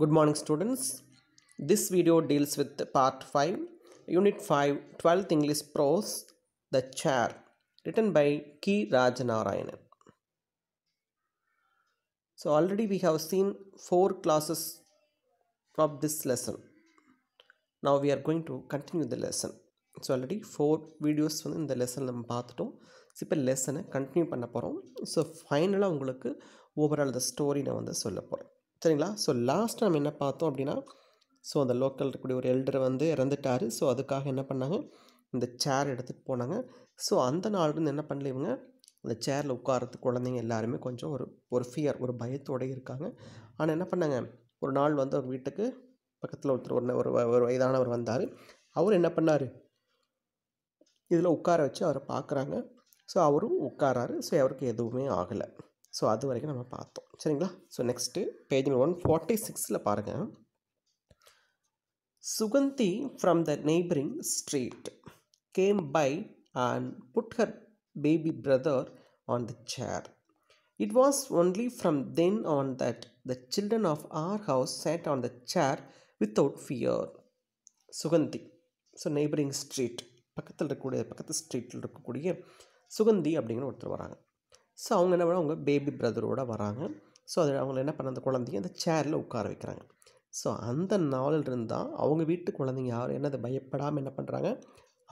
Good morning students. This video deals with part 5, unit 5, 12th English prose, The Chair, written by K. Rajanarayanan. So already we have seen 4 classes from this lesson. Now we are going to continue the lesson. So lesson four videos வந்து இந்த lesson நம்ம பார்த்துட்டோம் so இப்போ லெசனை continue பண்ண போகிறோம் so ஃபைனலாக உங்களுக்கு ஓவரால் இந்த ஸ்டோரி நான் வந்து சொல்ல போகிறேன் சரிங்களா ஸோ லாஸ்ட் நம்ம என்ன பார்த்தோம் அப்படின்னா ஸோ அந்த லோக்கல் இருக்கக்கூடிய ஒரு எல்டர் வந்து இறந்துட்டார் ஸோ அதுக்காக என்ன பண்ணாங்க இந்த சேர் எடுத்துகிட்டு போனாங்க ஸோ அந்த நாள்லேருந்து என்ன பண்ணல இவங்க அந்த சேரில் உட்காரத்து குழந்தைங்க எல்லாருமே கொஞ்சம் ஒரு ஒரு ஃபியர் ஒரு பயத்தோடு இருக்காங்க ஆனால் என்ன பண்ணாங்க ஒரு நாள் வந்து அவர் வீட்டுக்கு பக்கத்தில் ஒருத்தர் ஒரு ஒரு வயதானவர் வந்தார் அவர் என்ன பண்ணார் இதில் உட்கார வச்சு அவரை பார்க்குறாங்க ஸோ அவரும் உட்காராரு ஸோ அவருக்கு எதுவுமே ஆகலை ஸோ அது வரைக்கும் நம்ம பார்த்தோம் சரிங்களா so next page number one forty சிக்ஸில் பாருங்கள் Sugandhi from the neighbouring street came by and put her baby brother on the chair it was only from then on that the children of our house sat on the chair without fear Sugandhi so neighbouring street பக்கத்தில் இருக்கக்கூடிய பக்கத்து ஸ்ட்ரீட்டில் இருக்கக்கூடிய சுகந்தி அப்படிங்கிற ஒருத்தர் வராங்க so அவங்க என்ன பண்ண அவங்க பேபி பிரதரோடு வராங்க ஸோ அதில் அவங்கள என்ன பண்ண அந்த குழந்தைங்க அந்த சேரில் உட்கார வைக்கிறாங்க ஸோ அந்த நாளில் இருந்தால் அவங்க வீட்டு குழந்தைங்க யாரும் என்ன அதை பயப்படாமல் என்ன பண்ணுறாங்க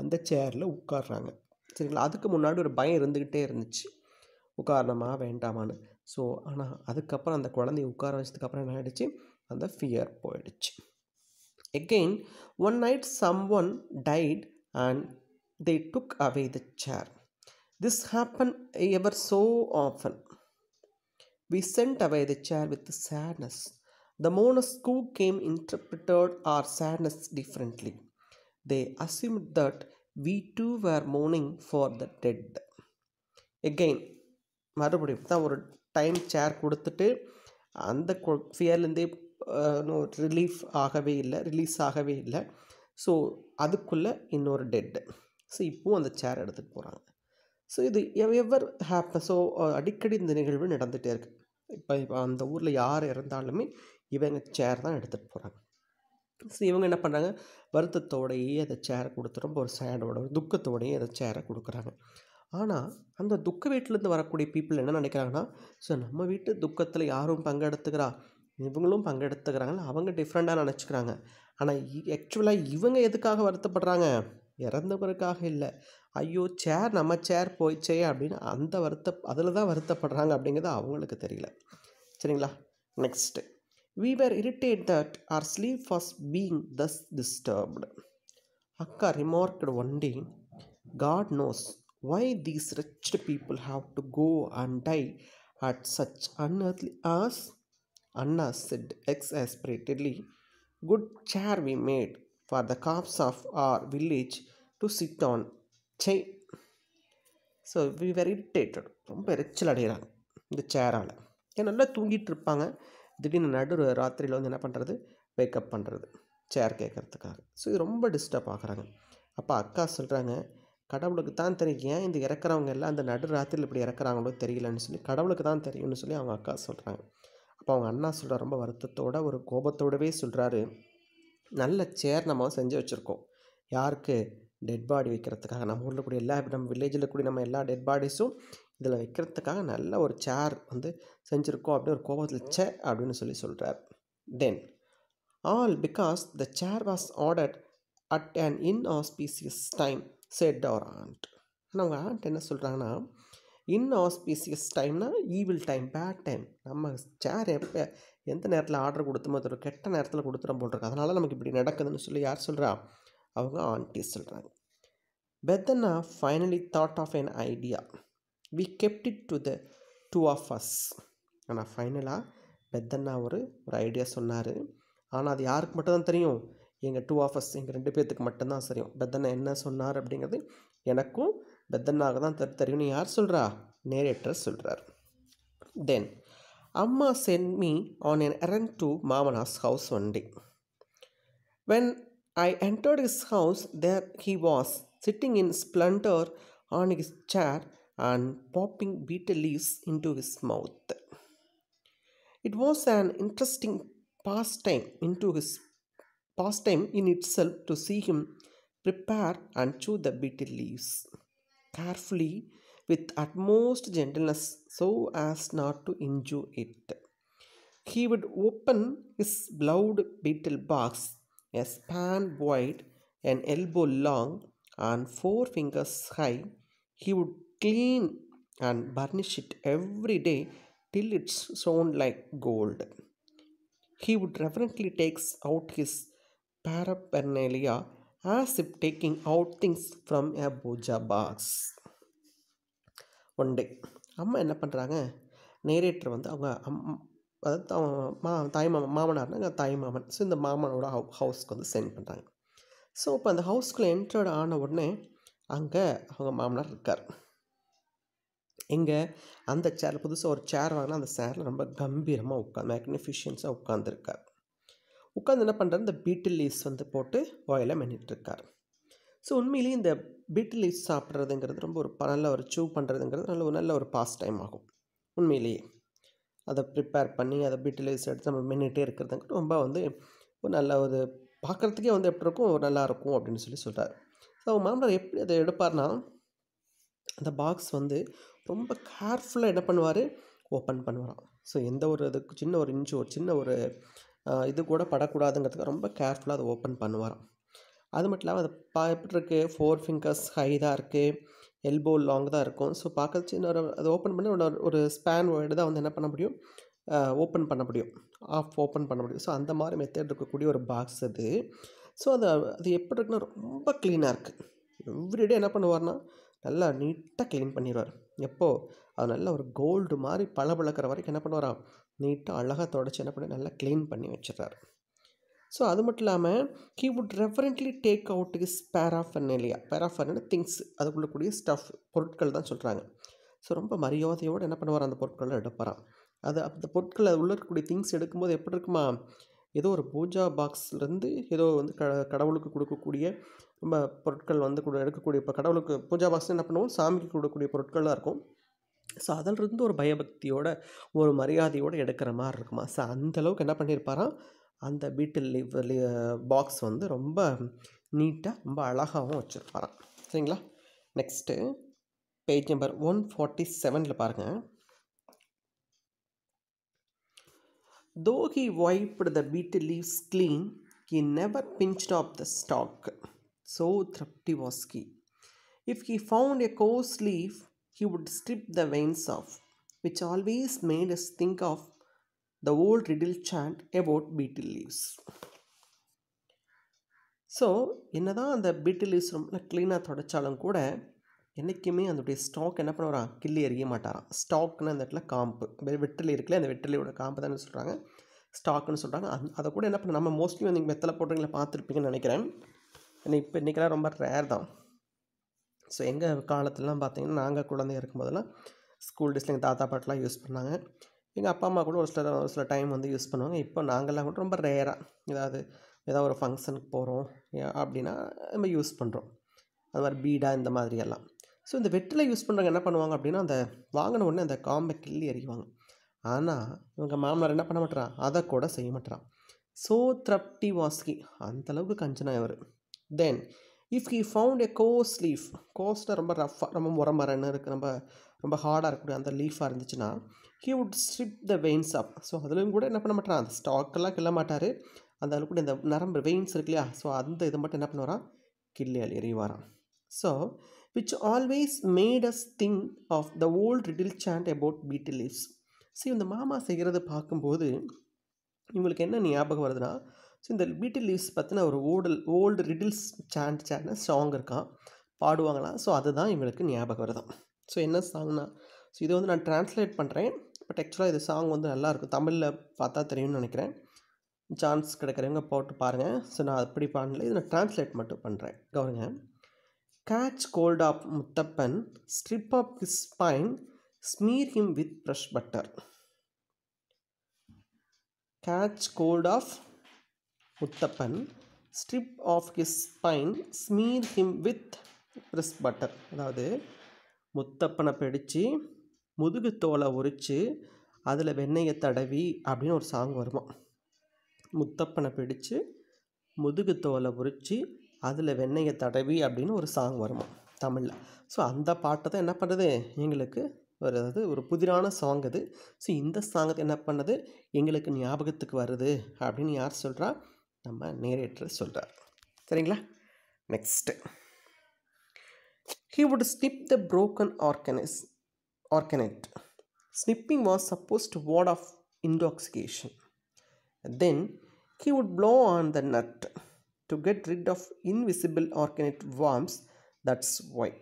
அந்த சேரில் உட்காடுறாங்க சரிங்களா அதுக்கு முன்னாடி ஒரு பயம் இருந்துக்கிட்டே இருந்துச்சு உட்காரணமா வேண்டாமான்னு ஸோ ஆனால் அதுக்கப்புறம் அந்த குழந்தைய உட்கார வச்சதுக்கப்புறம் என்ன ஆகிடுச்சு அந்த ஃபியர் போயிடுச்சு again one night someone died and they took away the chair This happened ever so often. We sent away the child with sadness. The mourners who came interpreted our sadness differently. They assumed that we too were mourning for the dead. Again மறுபடியும் தான் ஒரு time சேர் கொடுத்துட்டு அந்த ஃபியர்லேருந்தே relief ஆகவே இல்லை release ஆகவே இல்லை so அதுக்குள்ளே இன்னொரு டெட்டு ஸோ இப்போவும் அந்த சேர் எடுத்துகிட்டு போகிறாங்க ஸோ இது எவர் ஹேப்ப ஸோ அடிக்கடி இந்த நிகழ்வு நடந்துகிட்டே இருக்குது இப்போ இப்போ அந்த ஊரில் யார் இறந்தாலுமே இவங்க சேர் தான் எடுத்துகிட்டு போகிறாங்க ஸோ இவங்க என்ன பண்ணுறாங்க வருத்தத்தோடையே அதை சேரை கொடுத்து ரொம்ப ஒரு சேடோட ஒரு துக்கத்தோடையே அதை சேரை கொடுக்குறாங்க ஆனால் அந்த துக்க வீட்டிலேருந்து வரக்கூடிய பீப்புள் என்ன நினைக்கிறாங்கன்னா ஸோ நம்ம வீட்டு துக்கத்தில் யாரும் பங்கெடுத்துக்கிறா இவங்களும் பங்கெடுத்துக்கிறாங்கன்னு அவங்க டிஃப்ரெண்ட்டாக நினச்சிக்கிறாங்க ஆனால் ஆக்சுவலாக இவங்க எதுக்காக வருத்தப்படுறாங்க இறந்தவருக்காக இல்லை ஐயோ சேர் நம்ம சேர் போயிடுச்சே அப்படின்னு அந்த வருத்த அதில் தான் வருத்தப்படுறாங்க அப்படிங்கிறது அவங்களுக்கு தெரியல சரிங்களா next we were irritated that our sleep was being thus disturbed Akka remarked one god knows why these rich people have to go and die at such unearthly hours Anna said exasperatedly good chair we made for the cops of our village to sit on say so very irritated ரொம்ப எரிச்சல் அடைகிறாங்க இந்த சேரால் ஏன் நல்லா தூங்கிட்டு இருப்பாங்க திடீர்னு நடு ராத்திரியில் வந்து என்ன பண்ணுறது வேக்கப் பண்ணுறது சேர் கேட்குறதுக்காக ஸோ இது ரொம்ப டிஸ்டர்ப் ஆகிறாங்க அப்போ அக்கா சொல்கிறாங்க கடவுளுக்கு தான் தெரியும் ஏன் இந்த இறக்குறவங்க எல்லாம் அந்த நடு ராத்திரியில் இப்படி இறக்குறாங்களோ தெரியலன்னு சொல்லி கடவுளுக்கு தான் தெரியும்னு சொல்லி அவங்க அக்கா சொல்கிறாங்க அப்போ அவங்க அண்ணா சொல்கிற ரொம்ப வருத்தத்தோட ஒரு கோபத்தோடவே சொல்கிறாரு நல்ல சேர் நம்ம செஞ்சு வச்சுருக்கோம் யாருக்கு டெட் பாடி வைக்கிறதுக்காக நம்ம ஊரில் கூடிய எல்லா நம்ம வில்லேஜில் கூடிய நம்ம எல்லா டெட் பாடிஸும் இதில் வைக்கிறதுக்காக நல்ல ஒரு சேர் வந்து செஞ்சுருக்கோம் அப்படின்னு ஒரு கோபத்தில் சே அப்படின்னு சொல்லி சொல்கிறார் then all because the chair was ordered at an auspicious time said our aunt ஆனால் அவங்க ஆண்ட் என்ன சொல்கிறாங்கன்னா இன் ஆஸ்பீசியஸ் டைம்னா ஈவில் டைம் பேட் டைம் நம்ம சேர் எப்போ எந்த நேரத்தில் ஆர்டர் கொடுத்தோமோ ஒரு கெட்ட நேரத்தில் கொடுத்துட போட்டிருக்கு அதனால் நமக்கு இப்படி நடக்குதுன்னு சொல்லி யார் சொல்கிறா அவங்க ஆண்டி சொல்கிறாங்க Pethanna finally thought of an idea we kept it to the two of us ஆனால் ஃபைனலாக பெத்தன்னா ஒரு ஒரு ஐடியா சொன்னார் ஆனால் அது யாருக்கு மட்டும்தான் தெரியும் எங்கள் டூ ஆஃப் அஸ் எங்கள் ரெண்டு பேர்த்துக்கு மட்டும்தான் தெரியும் பெத்தன்னா என்ன சொன்னார் அப்படிங்கிறது எனக்கும் பெத்தன்னாக தான் தெரி தெரியும்னு யார் சொல்கிறா நேரேட்டர் சொல்கிறார் தென் அம்மா sent me on an errand to மாமனாஸ் house one day when I entered his house. There he was, sitting in splendor on his chair and popping betel leaves into his mouth. It was an interesting pastime into his pastime in itself to see him prepare and chew the betel leaves carefully with utmost gentleness so as not to injure it. He would open his blowed betel box a span wide, an elbow long, and four fingers high. He would clean and burnish it every day till it shone like gold. He would reverently take out his paraphernalia as if taking out things from a puja box. One day, அம்மா என்ன பண்ணுறாங்க narrator வந்து அவங்க அம் அதாவது மா தாய் மாமன் மாமனார்னா தாய் மாமன் ஸோ இந்த மாமனோட ஹவு ஹவுஸ்க்கு வந்து சென்ட் பண்ணுறாங்க ஸோ இப்போ அந்த ஹவுஸ்க்குள்ளே என்டர்ட் ஆன உடனே அங்கே அவங்க மாமனார் இருக்கார் எங்கே அந்த சேரில் புதுசாக ஒரு சேர் வாங்கினா அந்த சேரில் ரொம்ப கம்பீரமாக உட்காந்து மேக்னிஃபிஷியன்ஸாக உட்காந்துருக்கார் உட்காந்து என்ன பண்ணுறாரு இந்த பீட்டில் லீஸ் வந்து போட்டு வாயில் மென்னிட்டுருக்கார் ஸோ உண்மையிலேயே இந்த பீட்டில் லீஸ் சாப்பிட்றதுங்கிறது ரொம்ப ஒரு நல்ல ஒரு சூவ் பண்ணுறதுங்கிறது நல்ல ஒரு நல்ல ஒரு பாஸ் டைம் ஆகும் உண்மையிலேயே அதை ப்ரிப்பேர் பண்ணி அதை பீட்டிலைஸ் எடுத்து நம்ம மின்னிட்டே இருக்கிறதுங்க ரொம்ப வந்து ஒரு நல்ல ஒரு பார்க்குறதுக்கே வந்து எப்படி இருக்கும் ஒரு நல்லாயிருக்கும் அப்படின்னு சொல்லி சொல்கிறார் ஸோ அவங்க மாமனார் எப்படி அதை எடுப்பார்னா அந்த பாக்ஸ் வந்து ரொம்ப கேர்ஃபுல்லாக என்ன பண்ணுவார் ஓப்பன் பண்ணுவாராம் ஸோ எந்த ஒரு இதுக்கு சின்ன ஒரு இன்ச்சு ஒரு சின்ன ஒரு இது கூட படக்கூடாதுங்கிறதுக்கு ரொம்ப கேர்ஃபுல்லாக அதை ஓப்பன் பண்ணுவாராம் அது மட்டும் இல்லாமல் அதை பா எப்படி இருக்குது ஃபோர் ஃபிங்கர்ஸ் ஹைதாக இருக்குது எல்போ லாங் தான் இருக்கும் ஸோ பார்க்கச்சு இன்னொரு அதை ஓப்பன் பண்ணி ஒரு ஸ்பேன் வேர்டு தான் வந்து என்ன பண்ண முடியும் ஓப்பன் பண்ண முடியும் ஆஃப் ஓப்பன் பண்ண முடியும் ஸோ அந்த மாதிரி மெத்தட் இருக்கக்கூடிய ஒரு பாக்ஸ் அது ஸோ அது அது எப்படி இருக்குன்னா ரொம்ப க்ளீனாக இருக்குது எவ்ரிடே என்ன பண்ணுவார்னா நல்லா நீட்டாக க்ளீன் பண்ணிடுவார் எப்போது அது நல்லா ஒரு கோல்டு மாதிரி பளபளக்கிற வரைக்கும் என்ன பண்ணுவாராம் நீட்டாக அழகாக தொடச்சி என்ன பண்ணி நல்லா க்ளீன் பண்ணி வச்சிடுறாரு ஸோ அது மட்டும் இல்லாமல் he would reverently take out his paraffin இல்லையா பேராஃபன் திங்ஸ் அதுக்குள்ள கூடிய ஸ்டஃப் பொருட்கள் தான் சொல்கிறாங்க ஸோ ரொம்ப மரியாதையோடு என்ன பண்ணுவார் அந்த பொருட்கள்லாம் எடுப்பாராம் அது அந்த பொருட்கள் அது உள்ள இருக்கக்கூடிய திங்ஸ் எடுக்கும்போது எப்படி இருக்குமா ஏதோ ஒரு பூஜா பாக்ஸ்லேருந்து ஏதோ வந்து க கடவுளுக்கு கொடுக்கக்கூடிய ரொம்ப பொருட்கள் வந்து கூட எடுக்கக்கூடிய இப்போ கடவுளுக்கு பூஜா பாக்ஸ் என்ன பண்ணுவோம் சாமிக்கு கொடுக்கக்கூடிய பொருட்கள்லாம் இருக்கும் ஸோ அதிலிருந்து ஒரு பயபக்தியோட ஒரு மரியாதையோடு எடுக்கிற மாதிரி இருக்குமா ஸோ அந்தளவுக்கு என்ன பண்ணியிருப்பாராம் அந்த பீட் லீவ் பாக்ஸ் வந்து ரொம்ப नीटா ரொம்ப அழகா வந்துச்சிரparam சரிங்களா நெக்ஸ்ட் పేஜ் நம்பர் 147 ல பாருங்க 2 he wiped the beet leaves clean he never pinched off the stalk so thrifty was he if he found a coarse leaf he would strip the veins off which always made him think of the old riddle chant about betel leaves so என்ன தான் அந்த பீட்டில் leaves ரொம்ப க்ளீனாக தொடச்சாலும் கூட என்றைக்குமே அதனுடைய stock என்ன பண்ணுவாரான் கிள்ளி எறிய மாட்டாராம் ஸ்டாக்னு அந்த இடத்துல காம்பு வெற்றிலை இருக்குல்ல அந்த வெற்றிலையோட காம்பு தானே சொல்கிறாங்க ஸ்டாக்னு சொல்கிறாங்க அந் அதை கூட என்ன பண்ண நம்ம மோஸ்ட்லி வந்து நீங்கள் மெத்தலை போடுறீங்களா பார்த்துருப்பீங்கன்னு நினைக்கிறேன் இப்போ இன்றைக்கெல்லாம் ரொம்ப ரேர் தான் ஸோ எங்கள் காலத்துலலாம் பார்த்தீங்கன்னா நாங்கள் குழந்தைய இருக்கும்போதெல்லாம் ஸ்கூல் டேஸில் எங்கள் தாத்தா பாட்டெலாம் யூஸ் பண்ணாங்க எங்கள் அப்பா அம்மா கூட ஒரு சில ஒரு சில டைம் வந்து யூஸ் பண்ணுவாங்க இப்போ நாங்கள்லாம் கூட ரொம்ப ரேராக ஏதாவது ஏதாவது ஒரு ஃபங்க்ஷனுக்கு போகிறோம் அப்படின்னா நம்ம யூஸ் பண்ணுறோம் அது மாதிரி பீடா இந்த மாதிரியெல்லாம் ஸோ இந்த வெட்டில் யூஸ் பண்ணுறவங்க என்ன பண்ணுவாங்க அப்படின்னா அந்த வாங்கின உடனே அந்த காம்பை கிள்ளி எறிவாங்க ஆனால் இவங்க மாமனார் என்ன பண்ண மாட்டேறான் அதை கூட செய்ய மாட்டுறான் ஸோ த்ரப்டி வாஸ்கி அந்தளவுக்கு கஞ்சனா இவர் then if he found a coarse leaf கோஸ்னால் ரொம்ப ரஃப்பாக ரொம்ப முறமரன்னு இருக்குது நம்ம ரொம்ப ஹார்டாக இருக்கக்கூடிய அந்த லீஃபாக இருந்துச்சுன்னா he would strip the veins up so அதுலேயும் கூட என்ன பண்ண மாட்டேறான் அந்த ஸ்டாக்கெல்லாம் கிள்ள மாட்டார் அந்த அளவுக்கு இந்த நரம்பு வெயின்ஸ் இருக்கு இல்லையா ஸோ அந்த இதை மட்டும் என்ன பண்ணுவாரான் கிள்ளியால் எறிவாராம் so which always made us think of the old riddle chant about betel leaves so இந்த மாமா செய்கிறத பார்க்கும்போது இவங்களுக்கு என்ன ஞாபகம் வருதுன்னா ஸோ இந்த பீட்டில் லீவ்ஸ் பற்றின ஒரு ஓடல் ஓல்டு ரிடில்ஸ் சாண்ட் சாண்ட் ஸ்ட்ராங் இருக்கான் பாடுவாங்களாம் ஸோ அதுதான் இவங்களுக்கு ஞாபகம் வருதான் ஸோ என்ன சாங்னா ஸோ இது வந்து நான் ட்ரான்ஸ்லேட் பண்ணுறேன் பட் ஆக்சுவலாக இது சாங் வந்து நல்லாயிருக்கும் தமிழில் பார்த்தா தெரியும்னு நினைக்கிறேன் சான்ஸ் கிடைக்கிறவங்க போட்டு பாருங்கள் ஸோ நான் அப்படி பண்ணல இதை நான் ட்ரான்ஸ்லேட் மட்டும் பண்ணுறேன் கவருங்க catch hold of Muthappan strip off his spine smear him with fresh butter catch hold of Muthappan strip off his spine smear him with fresh butter அதாவது முத்தப்பனை பிடித்து முதுகு தோலை உரித்து அதில் வெண்ணெயை தடவி அப்படின்னு ஒரு சாங் வருமா முத்தப்பனை பிடித்து முதுகு தோலை உரித்து அதில் வெண்ணெயை தடவி அப்படின்னு ஒரு சாங் வருமா தமிழில் ஸோ அந்த பாட்டை தான் என்ன பண்ணுறது எங்களுக்கு ஒரு அதாவது ஒரு புதிரான சாங் அது ஸோ இந்த சாங்கை என்ன பண்ணுது எங்களுக்கு ஞாபகத்துக்கு வருது அப்படின்னு யார் சொல்கிறா நம்ம நேரேட்டர் சொல்கிறார் சரிங்களா next He would snip the broken organet. Snipping was supposed to ward off intoxication. Then he would blow on the nut to get rid of invisible organet worms. That's why.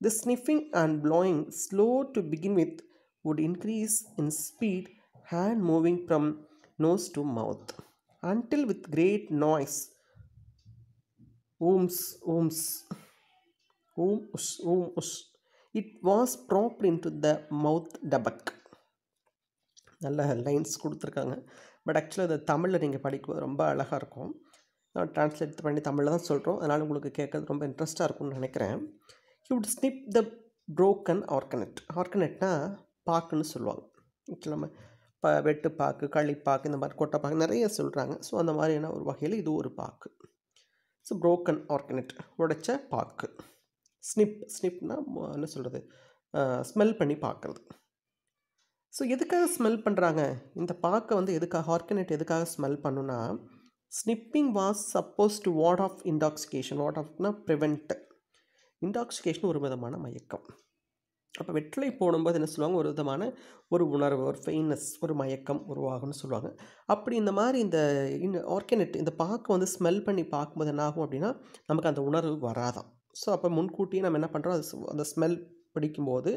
The sniffing and blowing, slow to begin with, would increase in speed and moving from nose to mouth until with great noise. Ooms, ooms. Ooms ooms it was propped into the mouth டபக் நல்ல lines கொடுத்துருக்காங்க but ஆக்சுவலாக அது தமிழில் நீங்கள் படிக்கும்போது ரொம்ப அழகாக இருக்கும் நான் ட்ரான்ஸ்லேட் பண்ணி தமிழில் தான் சொல்கிறோம் அதனால் உங்களுக்கு கேட்குறது ரொம்ப இன்ட்ரெஸ்ட்டாக இருக்கும்னு நினைக்கிறேன் would snip the broken areca nut ஆர்கனெட்னா பாக்குன்னு சொல்லுவாங்க ஆக்சுவலாக நம்ம இப்போ வெட்டு பாக்கு களிப்பாக்கு இந்த மாதிரி கொட்டை பாக்கு நிறைய சொல்கிறாங்க ஸோ அந்த மாதிரியான ஒரு வகையில் இது ஒரு பாக்கு ஸோ ப்ரோக்கன் ஆர்கனெட் உடைச்ச பாக்கு ஸ்னிப் ஸ்னிப்னா என்ன சொல்கிறது ஸ்மெல் பண்ணி பார்க்குறது ஸோ எதுக்காக ஸ்மெல் பண்ணுறாங்க இந்த பாக்கை வந்து எதுக்காக ஹார்கனேட் எதுக்காக ஸ்மெல் பண்ணுனா snipping was supposed to ward off intoxication ward ஆஃப்னா ப்ரிவெண்ட் இன்டாக்சிகேஷன் ஒரு விதமான மயக்கம் அப்போ வெற்றிலை போடும்போது என்ன சொல்லுவாங்க ஒரு விதமான ஒரு உணர்வு ஒரு ஃபெயின்னஸ் ஒரு மயக்கம் உருவாகும்னு சொல்லுவாங்க அப்படி இந்த மாதிரி இந்த இன் ஆர்கனெட் இந்த பாக்கு வந்து ஸ்மெல் பண்ணி பார்க்கும்போது என்ன ஆகும் அப்படின்னா நமக்கு அந்த உணர்வு வராதான் ஸோ அப்போ முன்கூட்டியே நம்ம என்ன பண்ணுறோம் அது அந்த ஸ்மெல் பிடிக்கும்போது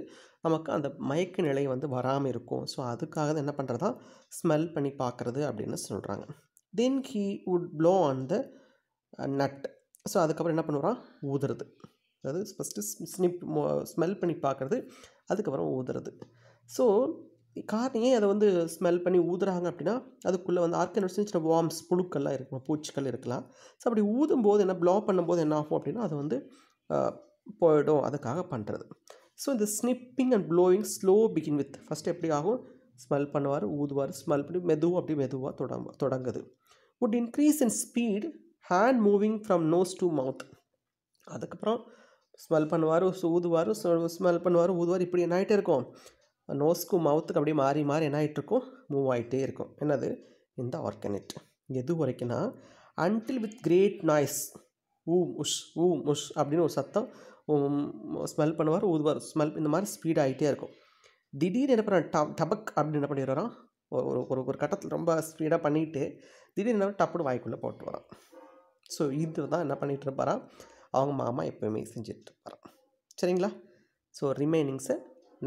நமக்கு அந்த மயக்க நிலை வந்து வராமல் இருக்கும் ஸோ அதுக்காக தான் என்ன பண்ணுறதா ஸ்மெல் பண்ணி பார்க்குறது அப்படின்னு சொல்கிறாங்க then he would blow on the nut so அதுக்கப்புறம் என்ன பண்ணுவான் ஊதுறது அதாவது ஃபஸ்ட்டு ஸ்னிப் ஸ்மெல் பண்ணி பார்க்குறது அதுக்கப்புறம் ஊதுறது ஸோ காரணம் ஏன் அதை வந்து ஸ்மெல் பண்ணி ஊதுறாங்க அப்படின்னா அதுக்குள்ளே வந்து ஆர்கனோட சின்ன சின்ன வார்ம்ஸ் புழுக்கள்லாம் இருக்கும் பூச்சிகள் இருக்கலாம் ஸோ அப்படி ஊதும் போது என்ன ப்ளோ பண்ணும்போது என்ன ஆகும் அப்படின்னா அது வந்து போயிடும் அதுக்காக பண்ணுறது ஸோ இந்த snipping and blowing slow begin with first எப்படி ஆகும் ஸ்மெல் பண்ணுவார் ஊதுவார் ஸ்மெல் பண்ணி மெதுவாக அப்படி மெதுவாக தொடங்க தொடங்குது would increase in speed hand moving from nose to mouth அதுக்கப்புறம் ஸ்மெல் பண்ணுவார் ஊதுவார் ஸ்மெல் பண்ணுவார் ஊதுவார் இப்படி என்ன ஆகிட்டே இருக்கும் நோஸ்க்கு மவுத்துக்கு அப்படியே மாறி மாறி என்ன ஆகிட்டு இருக்கும் மூவ் ஆகிட்டே இருக்கும் என்னது இந்த ஆர்கானிட் எது வரைக்கும்னா அன்டில் வித் கிரேட் நாய்ஸ் ஊம் உஷ் ஊம் உஷ் அப்படின்னு ஒரு சத்தம் ஸ்மெல் பண்ணுவார் ஊதுவார் ஸ்மெல் இந்த மாதிரி ஸ்பீட் ஆகிட்டே இருக்கும் திடீர்னு என்ன பண்ணுறான் ட டபக் அப்படின்னு என்ன பண்ணிடுறான் ஒரு ஒரு ஒரு கட்டத்தில் ரொம்ப ஸ்பீடாக பண்ணிவிட்டு திடீர்னு என்ன டப்புனு வாய்க்குள்ளே போட்டு வரான் ஸோ இது தான் என்ன பண்ணிகிட்டு இருப்பாரான் அவங்க மாமா எப்போயுமே செஞ்சுட்டு இருப்பாரான் சரிங்களா ஸோ ரிமைனிங்ஸை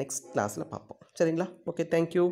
நெக்ஸ்ட் கிளாஸில் பார்ப்போம் சரிங்களா ஓகே தேங்க்யூ